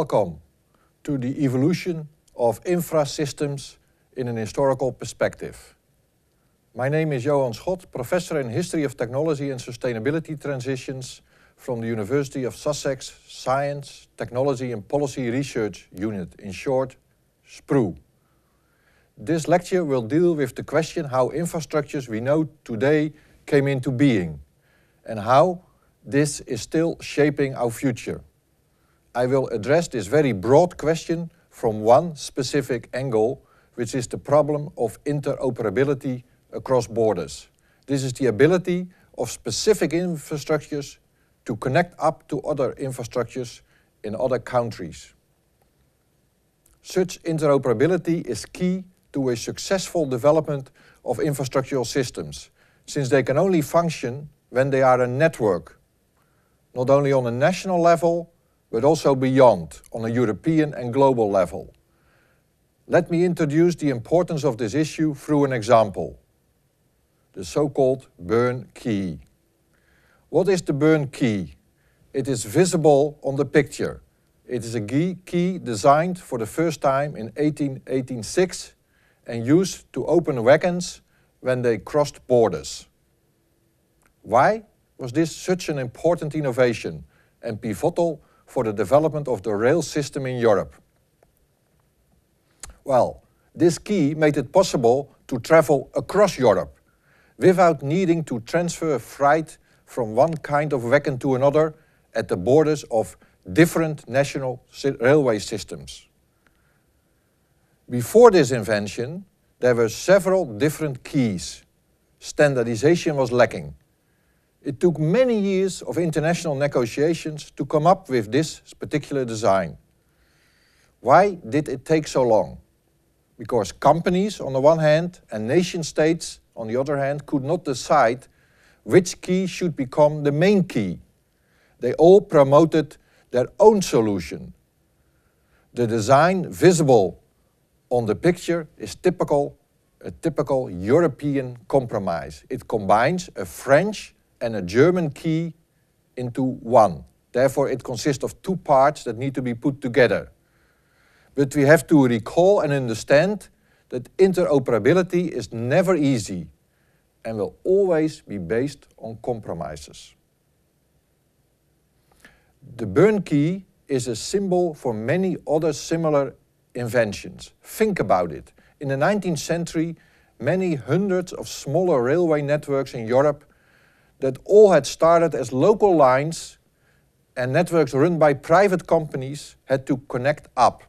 Welcome to the evolution of infra systems in an historical perspective. My name is Johan Schot, professor in History of Technology and Sustainability Transitions from the University of Sussex Science, Technology and Policy Research Unit, in short, SPRU. This lecture will deal with the question how infrastructures we know today came into being and how this is still shaping our future. I will address this very broad question from one specific angle, which is the problem of interoperability across borders. This is the ability of specific infrastructures to connect up to other infrastructures in other countries. Such interoperability is key to a successful development of infrastructural systems, since they can only function when they are a network, not only on a national level, but also beyond, on a European and global level. Let me introduce the importance of this issue through an example. The so-called burn key. What is the burn key? It is visible on the picture. It is a key designed for the first time in 1886 and used to open wagons when they crossed borders. Why was this such an important innovation and pivotal for the development of the rail system in Europe. Well, this key made it possible to travel across Europe without needing to transfer freight from one kind of wagon to another at the borders of different national si railway systems. Before this invention, there were several different keys. Standardization was lacking. It took many years of international negotiations to come up with this particular design. Why did it take so long? Because companies on the one hand and nation states on the other hand could not decide which key should become the main key. They all promoted their own solution. The design visible on the picture is typical, a typical European compromise. It combines a French and a German key into one. Therefore, it consists of two parts that need to be put together. But we have to recall and understand that interoperability is never easy and will always be based on compromises. The Bern key is a symbol for many other similar inventions. Think about it. In the 19th century, many hundreds of smaller railway networks in Europe that all had started as local lines and networks run by private companies had to connect up.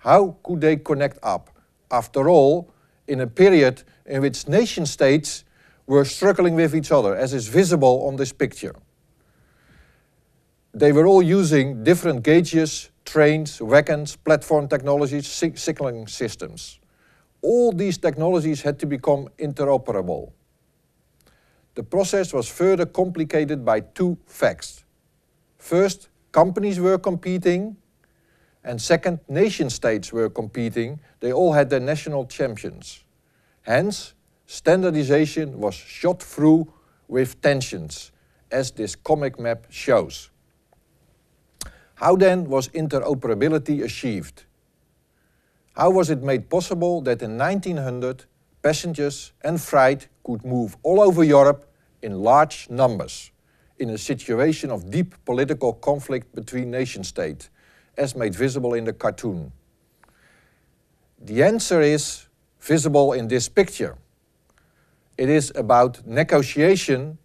How could they connect up? After all, in a period in which nation states were struggling with each other, as is visible on this picture. They were all using different gauges, trains, wagons, platform technologies, signaling systems. All these technologies had to become interoperable. The process was further complicated by two facts. First, companies were competing, and second, nation states were competing. They all had their national champions. Hence, standardization was shot through with tensions, as this comic map shows. How then was interoperability achieved? How was it made possible that in 1900 passengers and freight could move all over Europe in large numbers, in a situation of deep political conflict between nation-states, as made visible in the cartoon. The answer is visible in this picture. It is about negotiation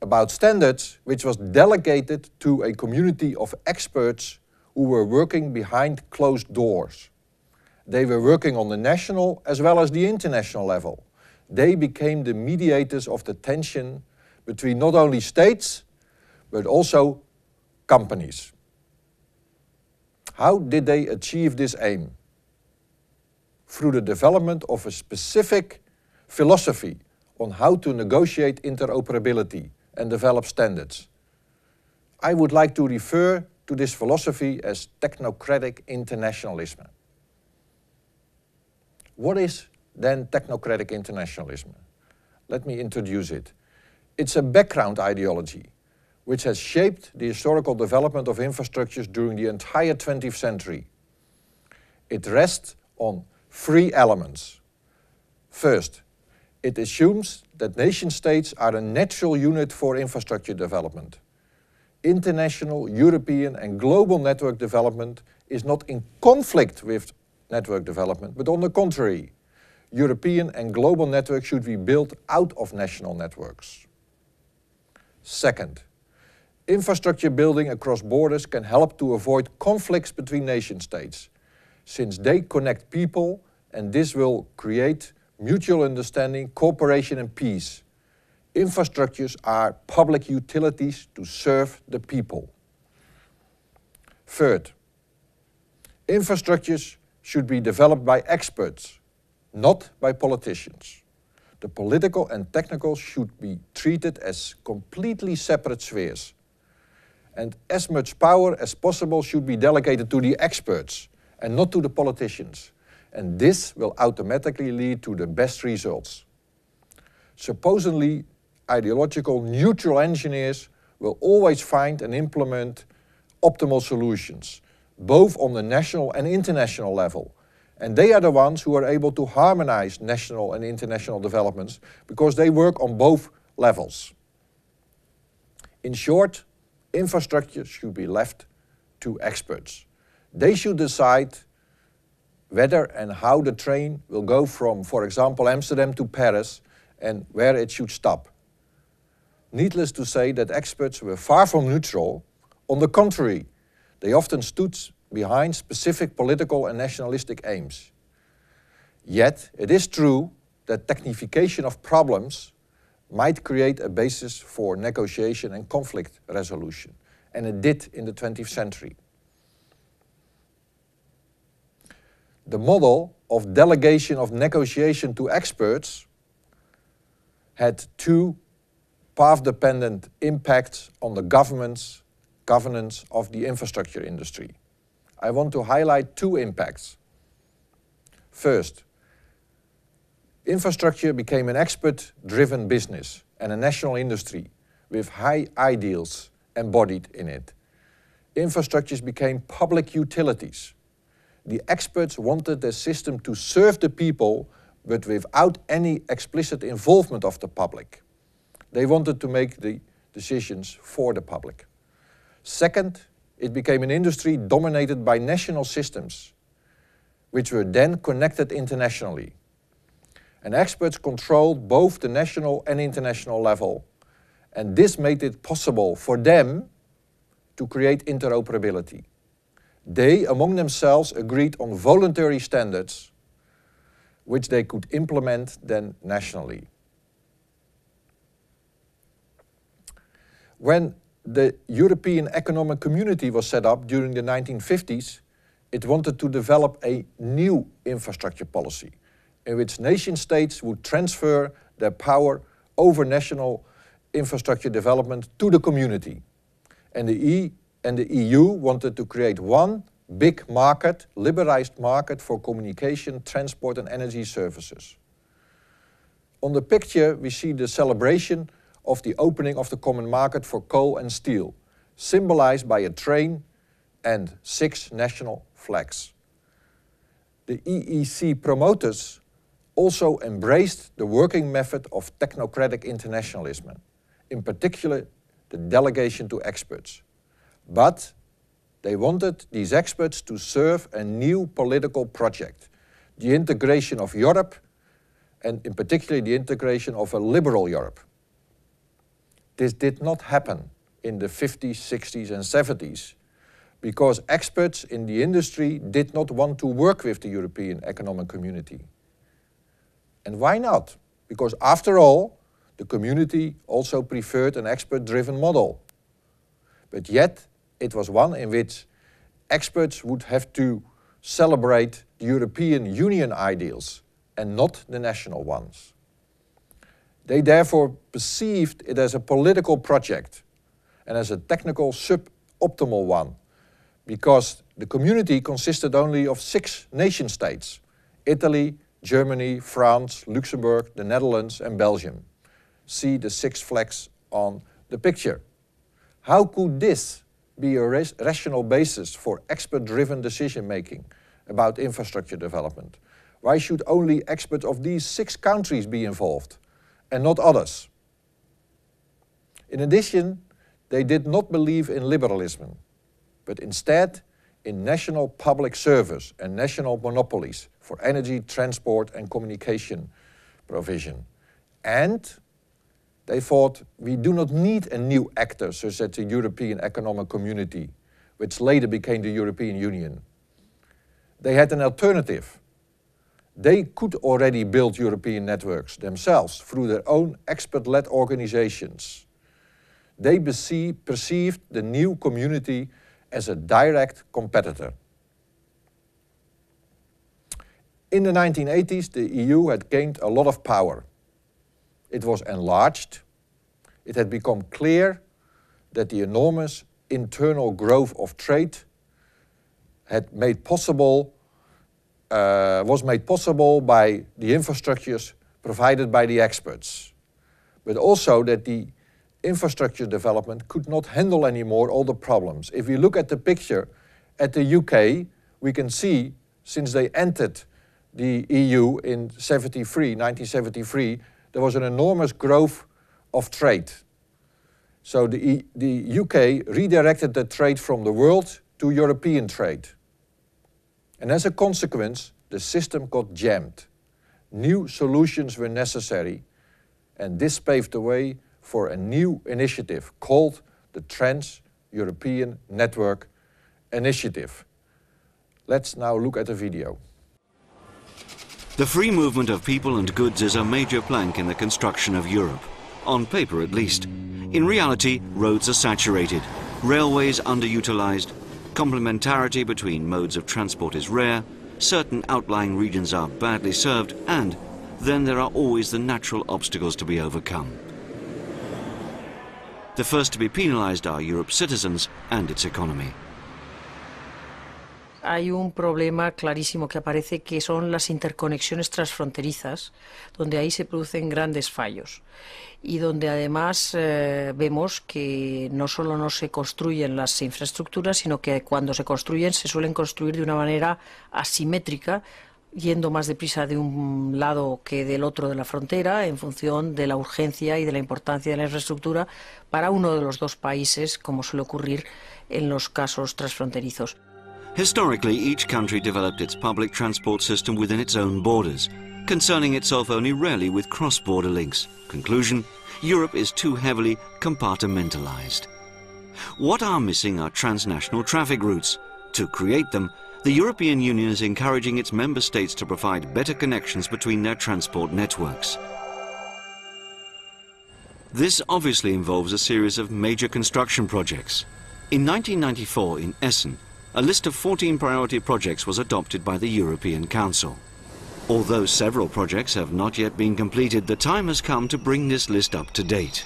about standards which was delegated to a community of experts who were working behind closed doors. They were working on the national as well as the international level. They became the mediators of the tension between not only states, but also companies. How did they achieve this aim? Through the development of a specific philosophy on how to negotiate interoperability and develop standards. I would like to refer to this philosophy as technocratic internationalism. What is then technocratic internationalism? Let me introduce it. It's a background ideology which has shaped the historical development of infrastructures during the entire 20th century. It rests on three elements. First, it assumes that nation states are a natural unit for infrastructure development. International, European and global network development is not in conflict with network development, but on the contrary, European and global networks should be built out of national networks. Second, infrastructure building across borders can help to avoid conflicts between nation states, since they connect people and this will create mutual understanding, cooperation and peace. Infrastructures are public utilities to serve the people. Third, infrastructures should be developed by experts, not by politicians. The political and technical should be treated as completely separate spheres. And as much power as possible should be delegated to the experts and not to the politicians. And this will automatically lead to the best results. Supposedly, ideological neutral engineers will always find and implement optimal solutions both on the national and international level. And they are the ones who are able to harmonize national and international developments because they work on both levels. In short, infrastructure should be left to experts. They should decide whether and how the train will go from, for example, Amsterdam to Paris and where it should stop. Needless to say that experts were far from neutral. On the contrary, they often stood behind specific political and nationalistic aims. Yet, it is true that technification of problems might create a basis for negotiation and conflict resolution, and it did in the 20th century. The model of delegation of negotiation to experts had two path-dependent impacts on the governments governance of the infrastructure industry. I want to highlight two impacts. First, infrastructure became an expert-driven business and a national industry with high ideals embodied in it. Infrastructures became public utilities. The experts wanted the system to serve the people but without any explicit involvement of the public. They wanted to make the decisions for the public. Second, it became an industry dominated by national systems, which were then connected internationally. And experts controlled both the national and international level. And this made it possible for them to create interoperability. They, among themselves, agreed on voluntary standards, which they could implement then nationally. When the European Economic Community was set up during the 1950s, it wanted to develop a new infrastructure policy in which nation states would transfer their power over national infrastructure development to the community. And the, e and the EU wanted to create one big market, liberalized market for communication, transport and energy services. On the picture we see the celebration of the opening of the common market for coal and steel, symbolized by a train and six national flags. The EEC promoters also embraced the working method of technocratic internationalism, in particular the delegation to experts. But they wanted these experts to serve a new political project, the integration of Europe, and in particular the integration of a liberal Europe. This did not happen in the 50s, 60s and 70s because experts in the industry did not want to work with the European Economic Community. And why not? Because after all, the community also preferred an expert-driven model. But yet, it was one in which experts would have to celebrate the European Union ideals and not the national ones. They therefore perceived it as a political project and as a technical suboptimal one, because the community consisted only of six nation states, Italy, Germany, France, Luxembourg, the Netherlands and Belgium. See the six flags on the picture. How could this be a rational basis for expert-driven decision-making about infrastructure development? Why should only experts of these six countries be involved? and not others. In addition, they did not believe in liberalism, but instead in national public service and national monopolies for energy, transport and communication provision. And they thought we do not need a new actor such as the European Economic Community, which later became the European Union. They had an alternative, they could already build European networks themselves through their own expert-led organizations. They perceived the new community as a direct competitor. In the 1980s, the EU had gained a lot of power. It was enlarged. It had become clear that the enormous internal growth of trade had made possible uh, was made possible by the infrastructures provided by the experts, but also that the infrastructure development could not handle anymore all the problems. If we look at the picture at the UK, we can see since they entered the EU in 73, 1973, there was an enormous growth of trade. So the, the UK redirected the trade from the world to European trade. And as a consequence, the system got jammed. New solutions were necessary, and this paved the way for a new initiative called the Trans-European Network Initiative. Let's now look at a video. The free movement of people and goods is a major plank in the construction of Europe, on paper at least. In reality, roads are saturated, railways underutilized, Complementarity between modes of transport is rare, certain outlying regions are badly served, and then there are always the natural obstacles to be overcome. The first to be penalised are Europe's citizens and its economy. hay un problema clarísimo que aparece que son las interconexiones transfronterizas, donde ahí se producen grandes fallos y donde además eh, vemos que no solo no se construyen las infraestructuras, sino que cuando se construyen se suelen construir de una manera asimétrica, yendo más deprisa de un lado que del otro de la frontera en función de la urgencia y de la importancia de la infraestructura para uno de los dos países, como suele ocurrir en los casos transfronterizos. Historically, each country developed its public transport system within its own borders, concerning itself only rarely with cross-border links. Conclusion, Europe is too heavily compartmentalized. What are missing are transnational traffic routes. To create them, the European Union is encouraging its member states to provide better connections between their transport networks. This obviously involves a series of major construction projects. In 1994 in Essen, a list of 14 priority projects was adopted by the European Council. Although several projects have not yet been completed, the time has come to bring this list up to date.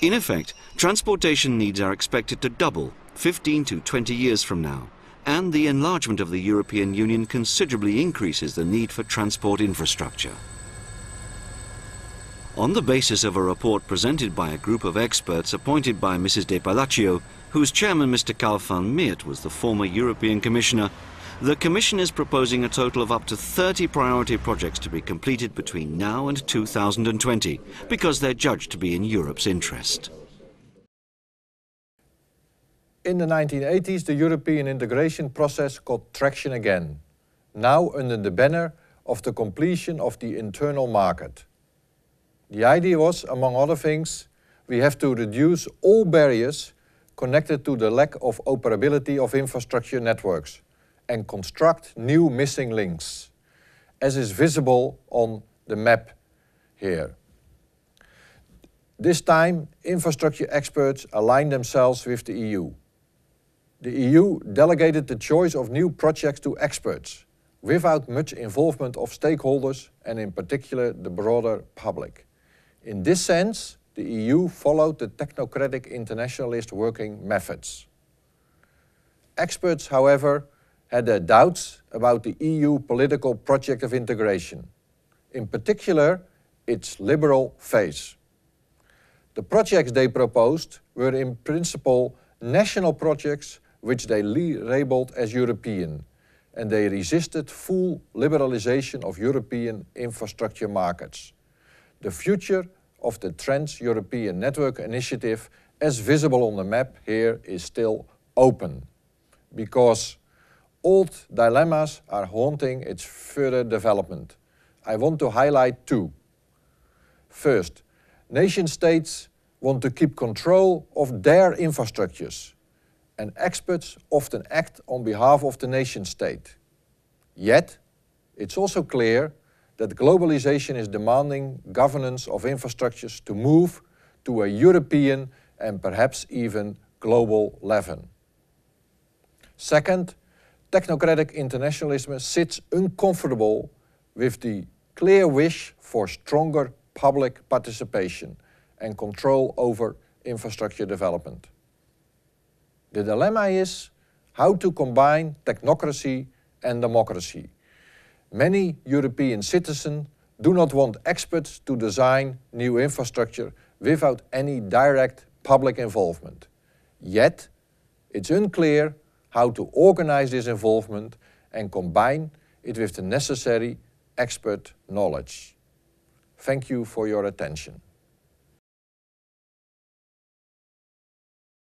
In effect, transportation needs are expected to double 15 to 20 years from now, and the enlargement of the European Union considerably increases the need for transport infrastructure on the basis of a report presented by a group of experts appointed by Mrs. De Palacio, whose chairman Mr. Karl van Meert was the former European Commissioner, the Commission is proposing a total of up to 30 priority projects to be completed between now and 2020, because they're judged to be in Europe's interest. In the 1980s, the European integration process got traction again, now under the banner of the completion of the internal market. The idea was, among other things, we have to reduce all barriers connected to the lack of operability of infrastructure networks and construct new missing links, as is visible on the map here. This time, infrastructure experts aligned themselves with the EU. The EU delegated the choice of new projects to experts, without much involvement of stakeholders and in particular the broader public. In this sense, the EU followed the technocratic internationalist working methods. Experts, however, had their doubts about the EU political project of integration, in particular its liberal phase. The projects they proposed were in principle national projects which they labeled as European, and they resisted full liberalization of European infrastructure markets. The future of the Trans-European Network Initiative, as visible on the map here, is still open. Because old dilemmas are haunting its further development. I want to highlight two. First, nation-states want to keep control of their infrastructures and experts often act on behalf of the nation-state. Yet, it's also clear that globalization is demanding governance of infrastructures to move to a European and perhaps even global level. Second, technocratic internationalism sits uncomfortable with the clear wish for stronger public participation and control over infrastructure development. The dilemma is how to combine technocracy and democracy Many European citizens do not want experts to design new infrastructure without any direct public involvement. Yet, it's unclear how to organize this involvement and combine it with the necessary expert knowledge. Thank you for your attention.